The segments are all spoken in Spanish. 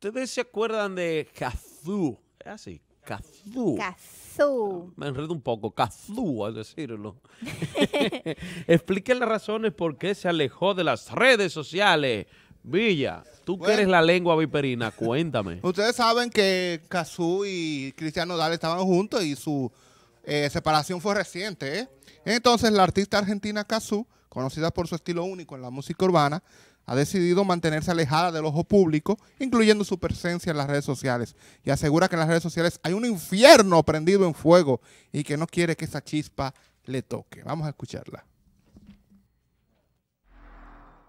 ¿Ustedes se acuerdan de Cazú? así, ah, Cazú. Cazú. Me enredo un poco, Cazú al decirlo. Explique las razones por qué se alejó de las redes sociales. Villa, tú que eres la lengua viperina, cuéntame. Ustedes saben que Cazú y Cristiano Dal estaban juntos y su eh, separación fue reciente. ¿eh? Entonces la artista argentina Cazú, conocida por su estilo único en la música urbana, ha decidido mantenerse alejada del ojo público, incluyendo su presencia en las redes sociales, y asegura que en las redes sociales hay un infierno prendido en fuego y que no quiere que esa chispa le toque. Vamos a escucharla.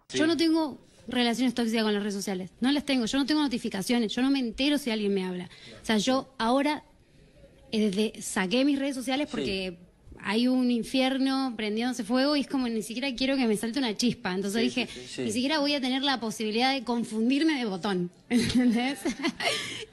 Yo no tengo relaciones tóxicas con las redes sociales, no las tengo, yo no tengo notificaciones, yo no me entero si alguien me habla. O sea, yo ahora eh, desde, saqué mis redes sociales porque hay un infierno prendiéndose fuego y es como ni siquiera quiero que me salte una chispa. Entonces dije, ni siquiera voy a tener la posibilidad de confundirme de botón. ¿Entendés?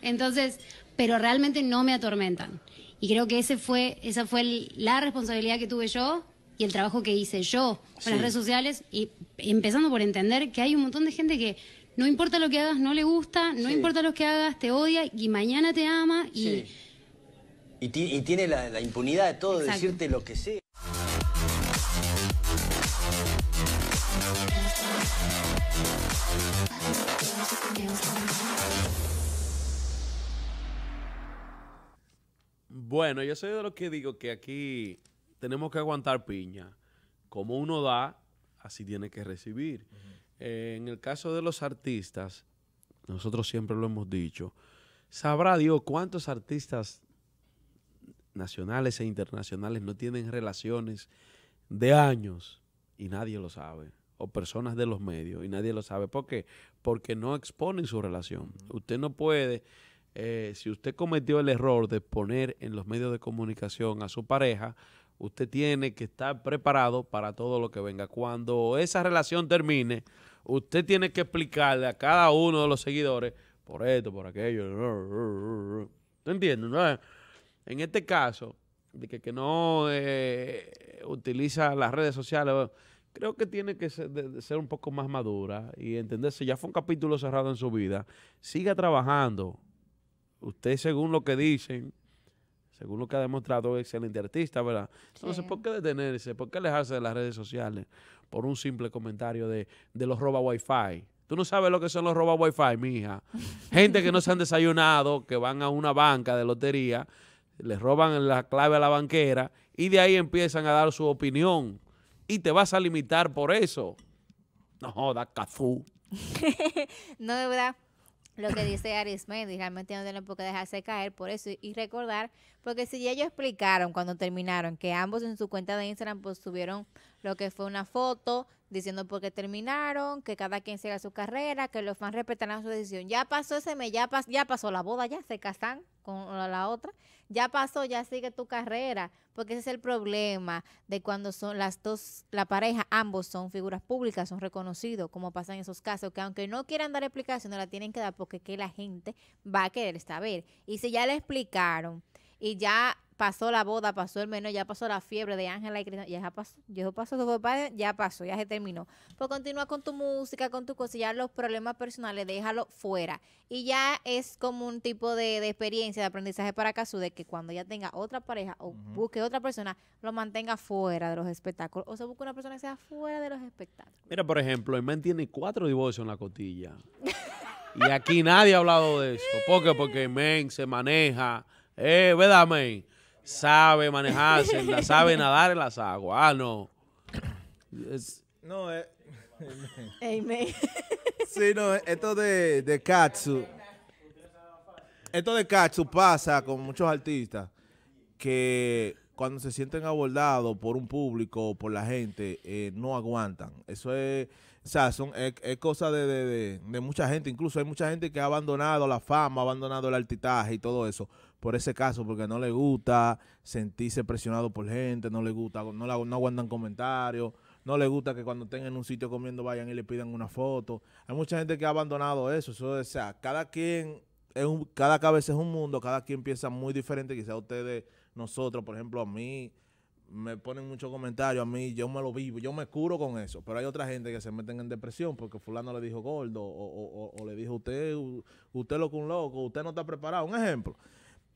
Entonces, pero realmente no me atormentan. Y creo que ese fue, esa fue la responsabilidad que tuve yo y el trabajo que hice yo con las redes sociales y empezando por entender que hay un montón de gente que no importa lo que hagas, no le gusta, no importa lo que hagas, te odia y mañana te ama y y, tiene la, impunidad de todo, decirte lo que sea. Bueno, yo soy de los que digo que aquí tenemos que aguantar piña. Como uno da, así tiene que recibir. en el caso de los artistas, nosotros siempre lo hemos dicho, sabrá Dios cuántos artistas nacionales e internacionales no tienen relaciones de años y nadie lo sabe. O personas de los medios y nadie lo sabe. ¿Por qué? Porque no exponen su relación. Usted no puede, eh, si usted cometió el error de poner en los medios de comunicación a su pareja, usted tiene que estar preparado para todo lo que venga. Cuando esa relación termine, usted tiene que explicarle a cada uno de los seguidores por esto, por aquello. ¿Tú entiendes? No? En este caso, de que, no eh, utiliza las redes sociales, creo que tiene que ser, un poco más madura y entenderse, ya fue un capítulo cerrado en su vida, siga trabajando. Usted, según lo que dicen, según lo que ha demostrado, es excelente artista, ¿verdad? Entonces, ¿por qué detenerse? ¿Por qué alejarse de las redes sociales por un simple comentario de, los roba Wi-Fi. Tú no sabes lo que son los roba wi wifi, mija. Gente que no se han desayunado, que van a una banca de lotería les roban la clave a la banquera y de ahí empiezan a dar su opinión. Y te vas a limitar por eso. No da cazú. no, de verdad lo que dice Arismendi, realmente no tiene por qué dejarse caer por eso y recordar, porque si ellos explicaron cuando terminaron que ambos en su cuenta de Instagram pues tuvieron lo que fue una foto diciendo por qué terminaron, que cada quien siga su carrera, que los fans respetarán su decisión. Ya pasó ese mes, ya, ya pasó la boda, ya se casan con la, otra, ya pasó, ya sigue tu carrera, porque ese es el problema de cuando son las dos, la pareja, ambos son figuras públicas, son reconocidos, como pasa en esos casos, que aunque no quieran dar explicaciones, la tienen que dar porque la gente va a querer saber. Y si ya le explicaron y ya pasó la boda, pasó el menú, ya pasó la fiebre de Ángela y Cristina, ya pasó, ya pasó tu papá, ya pasó, ya se terminó. Pues continúa con tu música, con tu cosa, ya los problemas personales, déjalo fuera. Y ya es como un tipo de, experiencia, de aprendizaje para Casú, de que cuando ya tenga otra pareja o busque otra persona, lo mantenga fuera de los espectáculos, o se busque una persona que sea fuera de los espectáculos. Mira, por ejemplo, el men tiene cuatro divorcios en la cotilla. y aquí nadie ha hablado de eso. ¿Por qué? Porque el men se maneja. Eh, ¿verdad, men? sabe manejarse, la sabe nadar en las aguas. Ah, no. Es... No, es... Eh. sí, no, esto de, de Katsu. Esto de Katsu pasa con muchos artistas que cuando se sienten abordados por un público o por la gente, eh, no aguantan. Eso es, o sea, son, es, cosa de, mucha gente. Incluso hay mucha gente que ha abandonado la fama, ha abandonado el artitaje y todo eso por ese caso, porque no le gusta sentirse presionado por gente, no le gusta, no, la, aguantan comentarios, no le gusta que cuando estén en un sitio comiendo vayan y le pidan una foto. Hay mucha gente que ha abandonado eso. o sea, cada quien, es cada cabeza es un mundo, cada quien piensa muy diferente. Quizá ustedes nosotros, por ejemplo, a mí me ponen muchos comentarios, a mí yo me lo vivo, yo me curo con eso, pero hay otra gente que se meten en depresión porque fulano le dijo gordo o, le dijo usted, usted lo un loco, usted no está preparado, un ejemplo.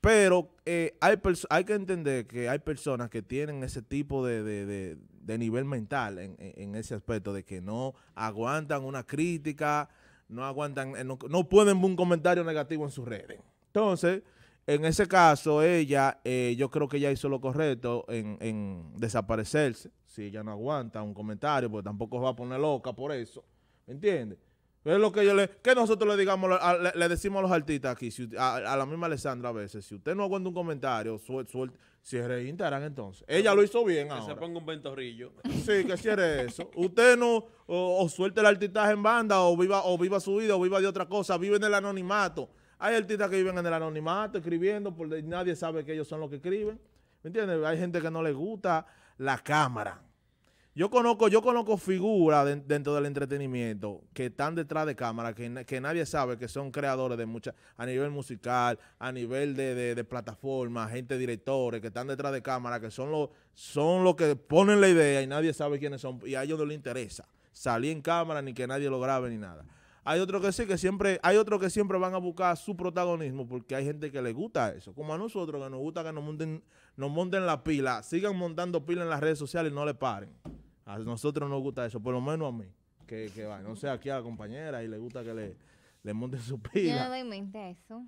Pero eh, hay, hay que entender que hay personas que tienen ese tipo de, de, nivel mental en, ese aspecto, de que no aguantan una crítica, no aguantan, eh, no, no pueden ver un comentario negativo en sus redes. Entonces, en ese caso, ella, eh, yo creo que ella hizo lo correcto en, desaparecerse. Si ella no aguanta un comentario, pues tampoco va a poner loca por eso. ¿Me entiendes? Es lo que yo le... Que nosotros le digamos, le, decimos a los artistas aquí, a, la misma Alessandra a veces, si usted no aguanta un comentario, suelte, si cierre Instagram entonces. Ella lo hizo bien que ahora. se ponga un ventorrillo. Sí, que cierre eso. Usted no... O, suelte el artistaje en banda, o viva, o viva su vida, o viva de otra cosa, vive en el anonimato. Hay artistas que viven en el anonimato escribiendo, porque nadie sabe que ellos son los que escriben. ¿Me entiendes? Hay gente que no les gusta la cámara. Yo conozco, yo conozco figuras dentro del entretenimiento que están detrás de cámara, que, nadie sabe que son creadores de muchas, a nivel musical, a nivel de, de, plataformas, gente directores que están detrás de cámara, que son los son los que ponen la idea y nadie sabe quiénes son, y a ellos no les interesa salir en cámara ni que nadie lo grabe ni nada. Hay otros que sí, que siempre, hay otro que siempre van a buscar su protagonismo porque hay gente que le gusta eso. Como a nosotros, que nos gusta que nos monten, nos monten la pila, sigan montando pila en las redes sociales y no le paren. A nosotros nos gusta eso, por lo menos a mí. Que, que va, no sé, aquí a la compañera y le gusta que le, le monten su pila. Yo no doy mente eso.